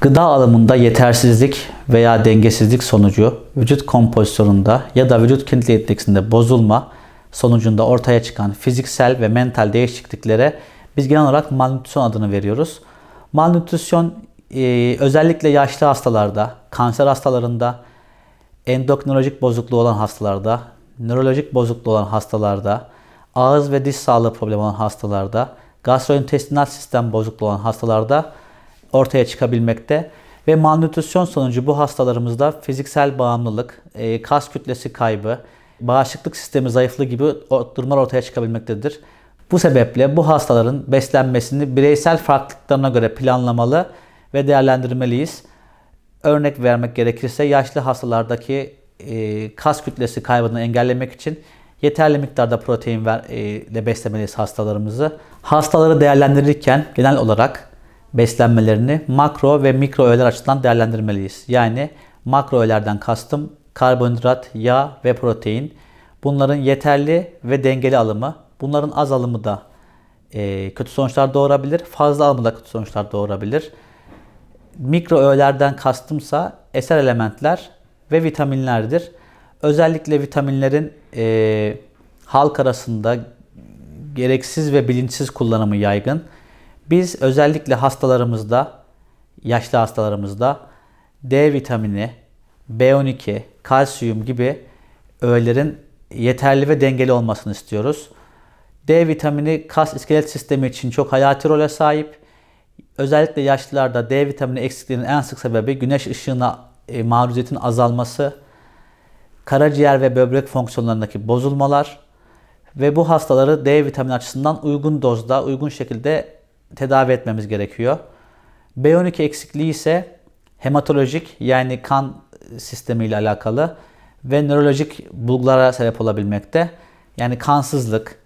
Gıda alımında yetersizlik veya dengesizlik sonucu vücut kompozisyonunda ya da vücut kitle indeksinde bozulma sonucunda ortaya çıkan fiziksel ve mental değişikliklere biz genel olarak malnutrisyon adını veriyoruz. Malnutrisyon e, özellikle yaşlı hastalarda, kanser hastalarında, endokrinolojik bozukluğu olan hastalarda, nörolojik bozukluğu olan hastalarda, ağız ve diş sağlığı problemi olan hastalarda, gastrointestinal sistem bozukluğu olan hastalarda ortaya çıkabilmekte ve malnutrisyon sonucu bu hastalarımızda fiziksel bağımlılık, e, kas kütlesi kaybı, bağışıklık sistemi zayıflığı gibi durumlar ortaya çıkabilmektedir. Bu sebeple bu hastaların beslenmesini bireysel farklılıklarına göre planlamalı ve değerlendirmeliyiz. Örnek vermek gerekirse yaşlı hastalardaki e, kas kütlesi kaybını engellemek için yeterli miktarda protein e, ile beslemeliyiz hastalarımızı. Hastaları değerlendirirken genel olarak beslenmelerini makro ve mikro öğeler açısından değerlendirmeliyiz. Yani makro öğelerden kastım karbonhidrat, yağ ve protein. Bunların yeterli ve dengeli alımı. Bunların az alımı da e, kötü sonuçlar doğurabilir. Fazla alımı da kötü sonuçlar doğurabilir. Mikro öğelerden kastımsa eser elementler ve vitaminlerdir. Özellikle vitaminlerin e, halk arasında gereksiz ve bilinçsiz kullanımı yaygın. Biz özellikle hastalarımızda, yaşlı hastalarımızda D vitamini, B12, kalsiyum gibi öğelerin yeterli ve dengeli olmasını istiyoruz. D vitamini kas iskelet sistemi için çok hayati role sahip. Özellikle yaşlılarda D vitamini eksikliğinin en sık sebebi güneş ışığına e, maruziyetin azalması, karaciğer ve böbrek fonksiyonlarındaki bozulmalar ve bu hastaları D vitamini açısından uygun dozda, uygun şekilde tedavi etmemiz gerekiyor. B12 eksikliği ise hematolojik yani kan sistemiyle alakalı ve nörolojik bulgulara sebep olabilmekte. Yani kansızlık,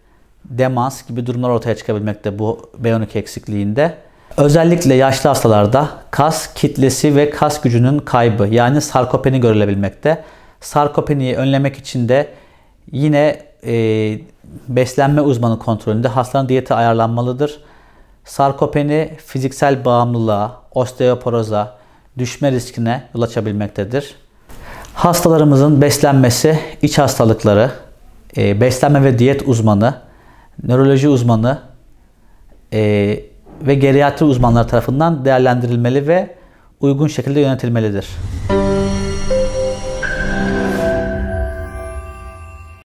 demans gibi durumlar ortaya çıkabilmekte bu B12 eksikliğinde. Özellikle yaşlı hastalarda kas kitlesi ve kas gücünün kaybı yani sarkopeni görülebilmekte. Sarkopeniyi önlemek için de yine e, beslenme uzmanı kontrolünde hastanın diyeti ayarlanmalıdır. Sarkopeni fiziksel bağımlılığa, osteoporoza, düşme riskine yol açabilmektedir. Hastalarımızın beslenmesi, iç hastalıkları, e, beslenme ve diyet uzmanı, nöroloji uzmanı e, ve geriatri uzmanları tarafından değerlendirilmeli ve uygun şekilde yönetilmelidir.